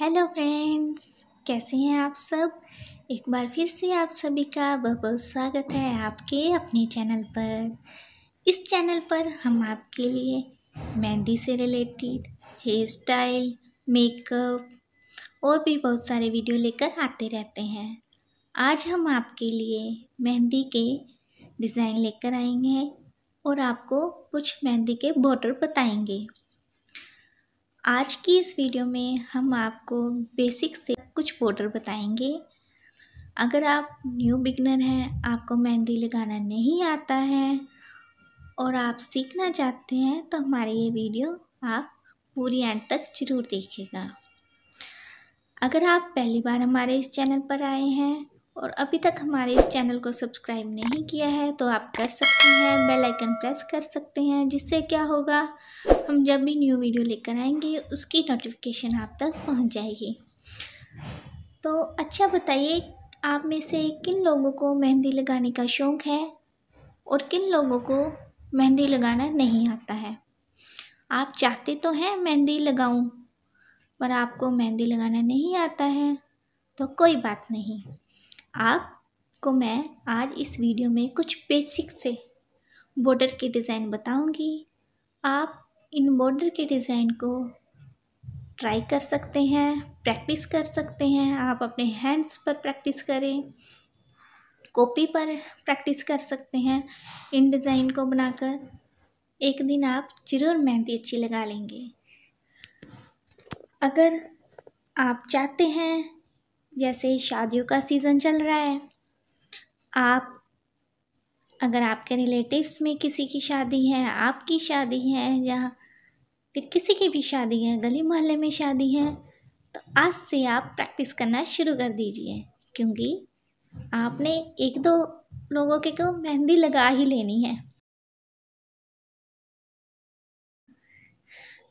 hello friends कैसे हैं आप सब एक बार फिर से आप सभी का बहुत बहुत स्वागत है आपके अपने चैनल पर इस चैनल पर हम आपके लिए मेहंदी से रिलेटेड हेयर स्टाइल मेकअप और भी बहुत सारे वीडियो लेकर आते रहते हैं आज हम आपके लिए मेहंदी के डिज़ाइन लेकर आएंगे और आपको कुछ मेहंदी के बॉर्डर बताएंगे आज की इस वीडियो में हम आपको बेसिक से कुछ पाउडर बताएंगे अगर आप न्यू बिगनर हैं आपको मेहंदी लगाना नहीं आता है और आप सीखना चाहते हैं तो हमारी ये वीडियो आप पूरी एंड तक ज़रूर देखिएगा अगर आप पहली बार हमारे इस चैनल पर आए हैं और अभी तक हमारे इस चैनल को सब्सक्राइब नहीं किया है तो आप कर सकते हैं बेल आइकन प्रेस कर सकते हैं जिससे क्या होगा हम जब भी न्यू वीडियो लेकर आएंगे उसकी नोटिफिकेशन आप तक पहुंच जाएगी तो अच्छा बताइए आप में से किन लोगों को मेहंदी लगाने का शौक़ है और किन लोगों को मेहंदी लगाना नहीं आता है आप चाहते तो हैं मेहंदी लगाऊँ पर आपको मेहंदी लगाना नहीं आता है तो कोई बात नहीं आपको मैं आज इस वीडियो में कुछ बेसिक से बॉर्डर के डिज़ाइन बताऊंगी आप इन बॉर्डर के डिज़ाइन को ट्राई कर सकते हैं प्रैक्टिस कर सकते हैं आप अपने हैंड्स पर प्रैक्टिस करें कॉपी पर प्रैक्टिस कर सकते हैं इन डिज़ाइन को बनाकर एक दिन आप जरूर मेहंदी अच्छी लगा लेंगे अगर आप चाहते हैं जैसे शादियों का सीज़न चल रहा है आप अगर आपके रिलेटिव्स में किसी की शादी है आपकी शादी है या फिर किसी की भी शादी है गली मोहल्ले में शादी है तो आज से आप प्रैक्टिस करना शुरू कर दीजिए क्योंकि आपने एक दो लोगों के को मेहंदी लगा ही लेनी है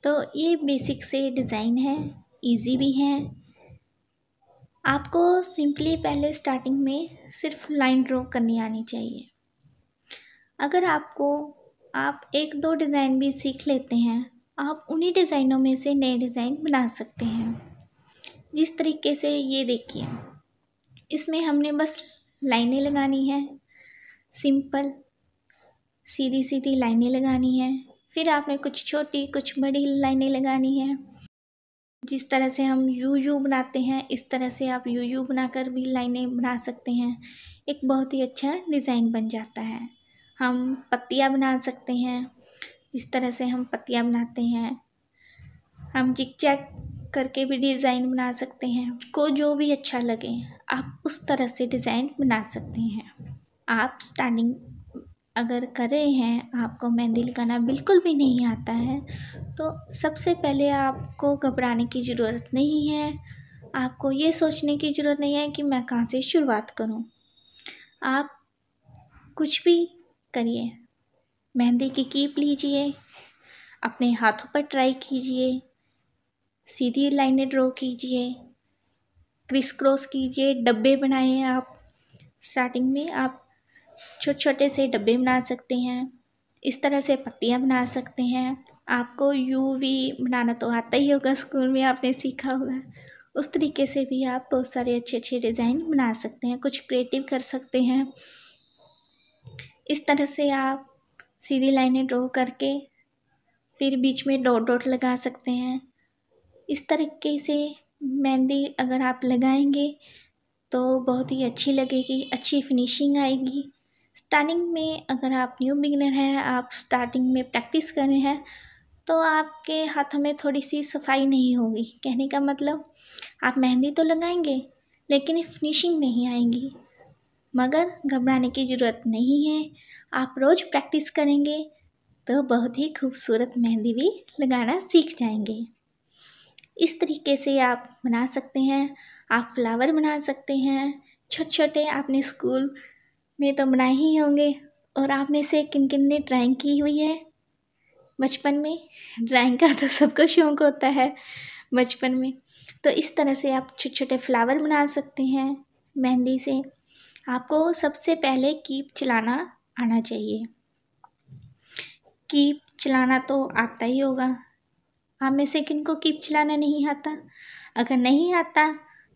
तो ये बेसिक से डिज़ाइन है इजी भी हैं आपको सिंपली पहले स्टार्टिंग में सिर्फ लाइन ड्रॉ करनी आनी चाहिए अगर आपको आप एक दो डिज़ाइन भी सीख लेते हैं आप उन्हीं डिज़ाइनों में से नए डिज़ाइन बना सकते हैं जिस तरीके से ये देखिए इसमें हमने बस लाइनें लगानी हैं सिंपल सीधी सीधी लाइनें लगानी हैं फिर आपने कुछ छोटी कुछ बड़ी लाइनें लगानी हैं जिस तरह से हम यू यू बनाते हैं इस तरह से आप यू यू बनाकर भी लाइनें बना सकते हैं एक बहुत ही अच्छा डिज़ाइन बन जाता है हम पत्तियाँ बना सकते हैं जिस तरह से हम पत्तियाँ बनाते हैं हम जिक चैक करके भी डिज़ाइन बना सकते हैं को जो भी अच्छा लगे आप उस तरह से डिज़ाइन बना सकते हैं आप स्टार्टिंग अगर करे हैं आपको मेहंदी लगाना बिल्कुल भी नहीं आता है तो सबसे पहले आपको घबराने की ज़रूरत नहीं है आपको ये सोचने की ज़रूरत नहीं है कि मैं कहाँ से शुरुआत करूँ आप कुछ भी करिए मेहंदी की कीप लीजिए अपने हाथों पर ट्राई कीजिए सीधी लाइनें ड्रॉ कीजिए क्रिस क्रॉस कीजिए डब्बे बनाए आप स्टार्टिंग में आप छोटे छोटे से डब्बे बना सकते हैं इस तरह से पत्तियाँ बना सकते हैं आपको यू वी बनाना तो आता ही होगा स्कूल में आपने सीखा होगा उस तरीके से भी आप बहुत सारे अच्छे अच्छे डिज़ाइन बना सकते हैं कुछ क्रिएटिव कर सकते हैं इस तरह से आप सीधी लाइनें ड्रॉ करके फिर बीच में डॉट डॉट लगा सकते हैं इस तरीके से मेहंदी अगर आप लगाएंगे तो बहुत ही अच्छी लगेगी अच्छी फिनिशिंग आएगी स्टार्टिंग में अगर आप न्यू बिगनर हैं आप स्टार्टिंग में प्रैक्टिस कर रहे हैं तो आपके हाथों में थोड़ी सी सफाई नहीं होगी कहने का मतलब आप मेहंदी तो लगाएंगे लेकिन फिनिशिंग नहीं आएंगी मगर घबराने की ज़रूरत नहीं है आप रोज़ प्रैक्टिस करेंगे तो बहुत ही खूबसूरत मेहंदी भी लगाना सीख जाएंगे इस तरीके से आप बना सकते हैं आप फ्लावर बना सकते हैं छोटे छोटे आपने स्कूल में तो बनाए ही होंगे और आप में से किन किन ने ड्राइंग की हुई है बचपन में ड्राइंग का तो सबको शौक होता है बचपन में तो इस तरह से आप छोटे छोटे फ्लावर बना सकते हैं मेहंदी से आपको सबसे पहले कीप चलाना आना चाहिए कीप चलाना तो आता ही होगा आप में से किन को कीप चलाना नहीं आता अगर नहीं आता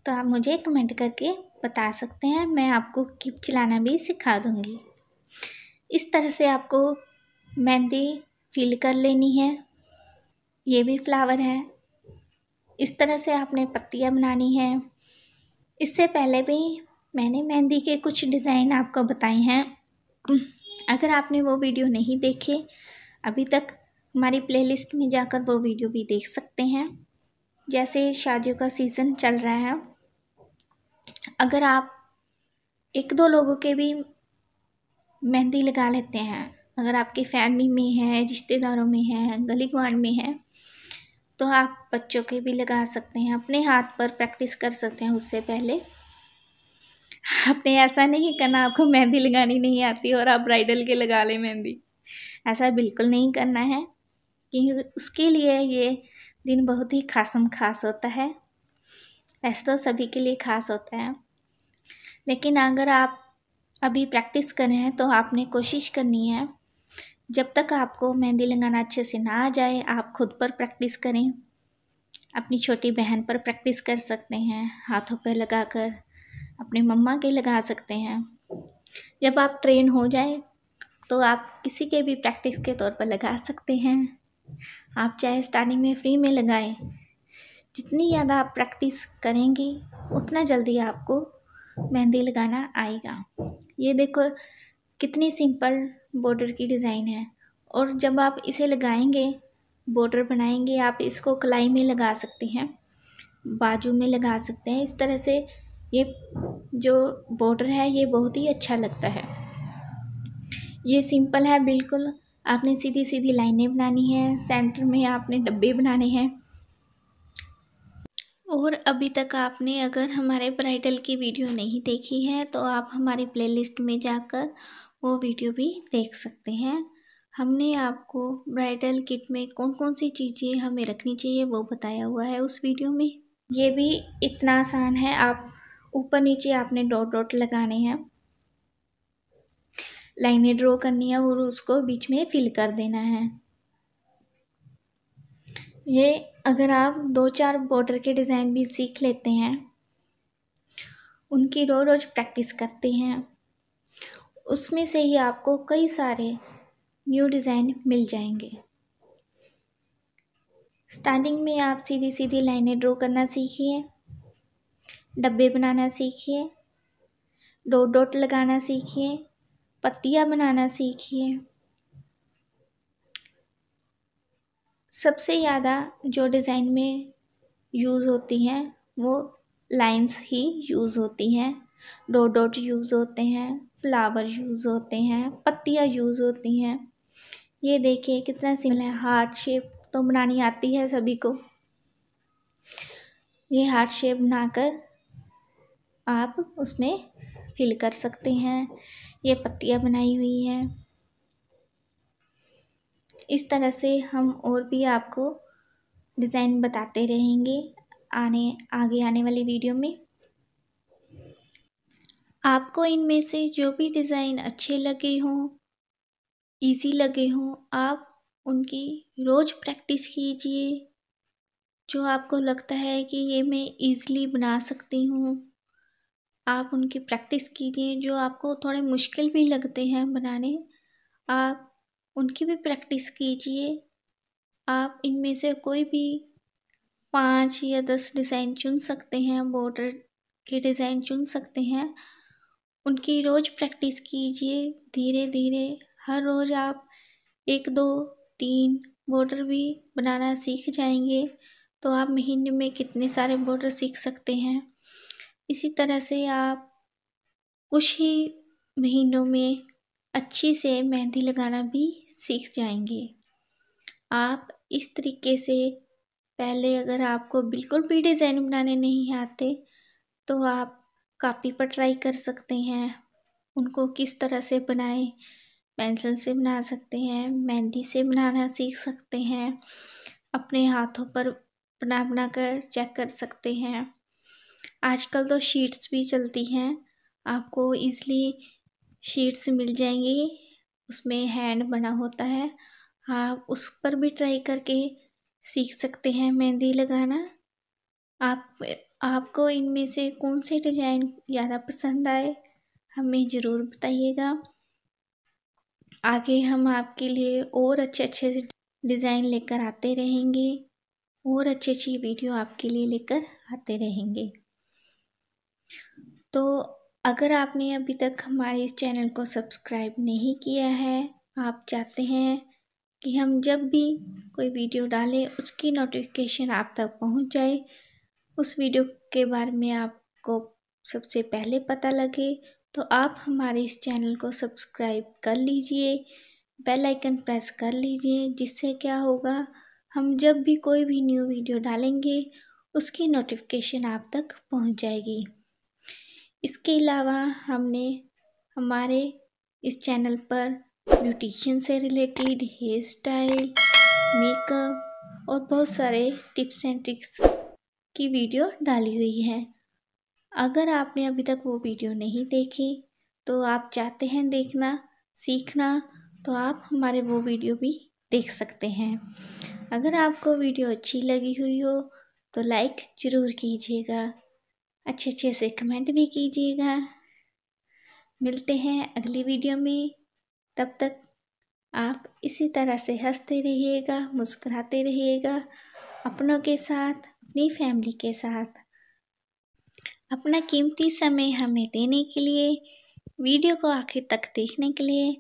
तो आप मुझे कमेंट करके बता सकते हैं मैं आपको किप चलाना भी सिखा दूँगी इस तरह से आपको मेहंदी फिल कर लेनी है ये भी फ्लावर है इस तरह से आपने पत्तियाँ बनानी है इससे पहले भी मैंने मेहंदी के कुछ डिज़ाइन आपको बताए हैं अगर आपने वो वीडियो नहीं देखे अभी तक हमारी प्लेलिस्ट में जाकर वो वीडियो भी देख सकते हैं जैसे शादियों का सीज़न चल रहा है अगर आप एक दो लोगों के भी मेहंदी लगा लेते हैं अगर आपकी फैमिली में है रिश्तेदारों में है गली गुआंड में है तो आप बच्चों के भी लगा सकते हैं अपने हाथ पर प्रैक्टिस कर सकते हैं उससे पहले आपने ऐसा नहीं करना आपको मेहंदी लगानी नहीं आती और आप ब्राइडल के लगा लें मेहंदी ऐसा बिल्कुल नहीं करना है क्योंकि उसके लिए ये दिन बहुत ही खासम खास होता है ऐसा तो सभी के लिए ख़ास होता है लेकिन अगर आप अभी प्रैक्टिस कर रहे हैं तो आपने कोशिश करनी है जब तक आपको मेहंदी लगाना अच्छे से ना आ जाए आप खुद पर प्रैक्टिस करें अपनी छोटी बहन पर प्रैक्टिस कर सकते हैं हाथों पर लगा कर अपने मम्मा के लगा सकते हैं जब आप ट्रेन हो जाए तो आप किसी के भी प्रैक्टिस के तौर पर लगा सकते हैं आप चाहे स्टार्टिंग में फ्री में लगाएं जितनी ज़्यादा आप प्रैक्टिस करेंगी उतना जल्दी आपको मेहंदी लगाना आएगा ये देखो कितनी सिंपल बॉर्डर की डिज़ाइन है और जब आप इसे लगाएंगे बॉर्डर बनाएंगे आप इसको कलाई में लगा सकते हैं बाजू में लगा सकते हैं इस तरह से ये जो बॉर्डर है ये बहुत ही अच्छा लगता है ये सिंपल है बिल्कुल आपने सीधी सीधी लाइनें बनानी हैं सेंटर में आपने डब्बे बनाने हैं और अभी तक आपने अगर हमारे ब्राइडल की वीडियो नहीं देखी है तो आप हमारी प्लेलिस्ट में जाकर वो वीडियो भी देख सकते हैं हमने आपको ब्राइडल किट में कौन कौन सी चीज़ें हमें रखनी चाहिए वो बताया हुआ है उस वीडियो में ये भी इतना आसान है आप ऊपर नीचे आपने डॉट डॉट लगाने हैं लाइनें ड्रॉ करनी है और उसको बीच में फिल कर देना है ये अगर आप दो चार बॉर्डर के डिज़ाइन भी सीख लेते हैं उनकी रोज़ रोज़ प्रैक्टिस करते हैं उसमें से ही आपको कई सारे न्यू डिज़ाइन मिल जाएंगे स्टार्टिंग में आप सीधी सीधी लाइनें ड्रॉ करना सीखिए डब्बे बनाना सीखिए डोट डोट लगाना सीखिए पत्तियाँ बनाना सीखिए सबसे ज़्यादा जो डिज़ाइन में यूज़ होती हैं वो लाइंस ही यूज़ होती हैं डॉट डॉट यूज़ होते हैं फ्लावर यूज़ होते हैं पत्तियाँ यूज़ होती हैं ये देखिए कितना सिंपल है हार्ट शेप तो बनानी आती है सभी को ये हार्ट शेप बनाकर आप उसमें फिल कर सकते हैं ये पत्तियाँ बनाई हुई हैं इस तरह से हम और भी आपको डिज़ाइन बताते रहेंगे आने आगे आने वाली वीडियो में आपको इनमें से जो भी डिज़ाइन अच्छे लगे हों इजी लगे हों आप उनकी रोज़ प्रैक्टिस कीजिए जो आपको लगता है कि ये मैं इजीली बना सकती हूँ आप उनकी प्रैक्टिस कीजिए जो आपको थोड़े मुश्किल भी लगते हैं बनाने आप उनकी भी प्रैक्टिस कीजिए आप इनमें से कोई भी पाँच या दस डिज़ाइन चुन सकते हैं बॉर्डर के डिज़ाइन चुन सकते हैं उनकी रोज़ प्रैक्टिस कीजिए धीरे धीरे हर रोज़ आप एक दो तीन बॉर्डर भी बनाना सीख जाएंगे तो आप महीने में कितने सारे बॉर्डर सीख सकते हैं इसी तरह से आप कुछ ही महीनों में अच्छी से मेहंदी लगाना भी सीख जाएंगे आप इस तरीके से पहले अगर आपको बिल्कुल भी डिज़ाइन बनाने नहीं आते तो आप कापी पर ट्राई कर सकते हैं उनको किस तरह से बनाएं पेंसिल से बना सकते हैं मेहंदी से बनाना सीख सकते हैं अपने हाथों पर बना बना कर चेक कर सकते हैं आजकल तो शीट्स भी चलती हैं आपको ईज़िली शीट्स मिल जाएंगी उसमें हैंड बना होता है आप उस पर भी ट्राई करके सीख सकते हैं मेहंदी लगाना आप आपको इनमें से कौन से डिज़ाइन ज़्यादा पसंद आए हमें ज़रूर बताइएगा आगे हम आपके लिए और अच्छे अच्छे डिज़ाइन लेकर आते रहेंगे और अच्छी अच्छी वीडियो आपके लिए लेकर आते रहेंगे तो अगर आपने अभी तक हमारे इस चैनल को सब्सक्राइब नहीं किया है आप चाहते हैं कि हम जब भी कोई वीडियो डालें उसकी नोटिफिकेशन आप तक पहुंच जाए उस वीडियो के बारे में आपको सबसे पहले पता लगे तो आप हमारे इस चैनल को सब्सक्राइब कर लीजिए बेल आइकन प्रेस कर लीजिए जिससे क्या होगा हम जब भी कोई भी न्यू वीडियो डालेंगे उसकी नोटिफिकेशन आप तक पहुंच जाएगी इसके अलावा हमने हमारे इस चैनल पर ब्यूटिशियन से रिलेटेड हेयर स्टाइल मेकअप और बहुत सारे टिप्स एंड ट्रिक्स की वीडियो डाली हुई है अगर आपने अभी तक वो वीडियो नहीं देखी तो आप चाहते हैं देखना सीखना तो आप हमारे वो वीडियो भी देख सकते हैं अगर आपको वीडियो अच्छी लगी हुई हो तो लाइक ज़रूर कीजिएगा अच्छे अच्छे से कमेंट भी कीजिएगा मिलते हैं अगली वीडियो में तब तक आप इसी तरह से हंसते रहिएगा मुस्कुराते रहिएगा अपनों के साथ अपनी फैमिली के साथ अपना कीमती समय हमें देने के लिए वीडियो को आखिर तक देखने के लिए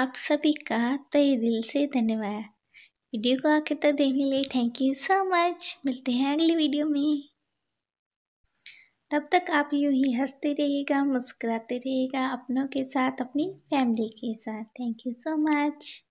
आप सभी का तय दिल से धन्यवाद वीडियो को आखिर तक देखने के लिए थैंक यू सो मच मिलते हैं अगली वीडियो में तब तक आप यूं ही हंसते रहिएगा मुस्कुराते रहिएगा अपनों के साथ अपनी फैमिली के साथ थैंक यू सो मच